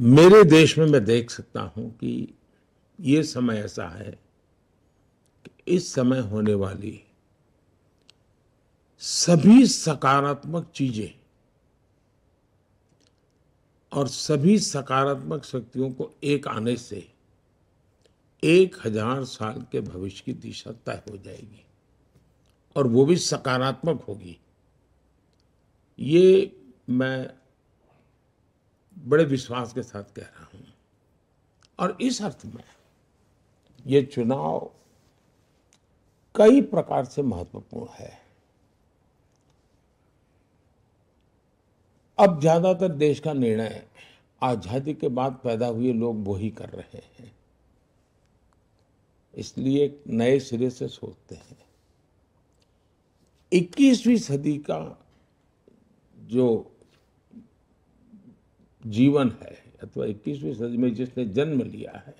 मेरे देश में मैं देख सकता हूं कि ये समय ऐसा है कि इस समय होने वाली सभी सकारात्मक चीजें और सभी सकारात्मक शक्तियों को एक आने से एक हजार साल के भविष्य की दिशा तय हो जाएगी और वो भी सकारात्मक होगी ये मैं बड़े विश्वास के साथ कह रहा हूं और इस अर्थ में ये चुनाव कई प्रकार से महत्वपूर्ण है अब ज़्यादातर देश का निर्णय आज़ादी के बाद पैदा हुए लोग वो ही कर रहे हैं इसलिए नए सिरे से सोचते हैं 21वीं सदी का जो जीवन है अथवा इक्कीसवीं सदी में जिसने जन्म लिया है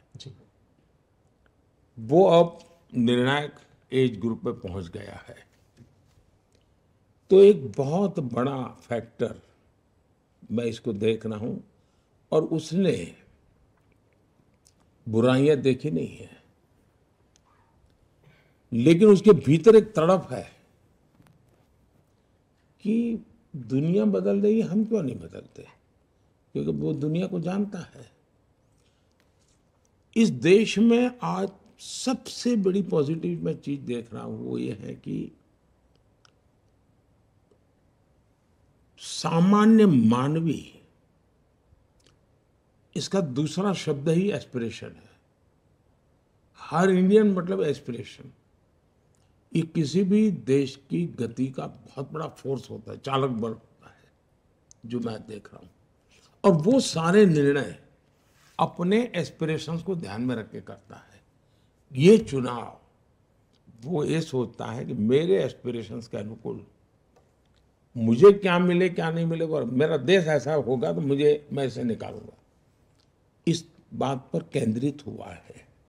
वो अब निर्णायक एज ग्रुप में पहुंच गया है तो एक बहुत बड़ा फैक्टर मैं इसको देख रहा हूं और उसने बुराइयां देखी नहीं है लेकिन उसके भीतर एक तड़प है कि दुनिया बदल रही है हम क्यों नहीं बदलते क्योंकि वो दुनिया को जानता है इस देश में आज सबसे बड़ी पॉजिटिव मैं चीज देख रहा हूं वो ये है कि सामान्य मानवी इसका दूसरा शब्द ही एस्पिरेशन है हर इंडियन मतलब एस्पिरेशन ये किसी भी देश की गति का बहुत बड़ा फोर्स होता है चालक बल होता है जो मैं देख रहा हूं और वो सारे निर्णय अपने एस्पिरेशंस को ध्यान में रख के करता है ये चुनाव वो ये सोचता है कि मेरे एस्पिरेशंस के अनुकूल मुझे क्या मिले क्या नहीं मिलेगा और मेरा देश ऐसा होगा तो मुझे मैं इसे निकालूंगा इस बात पर केंद्रित हुआ है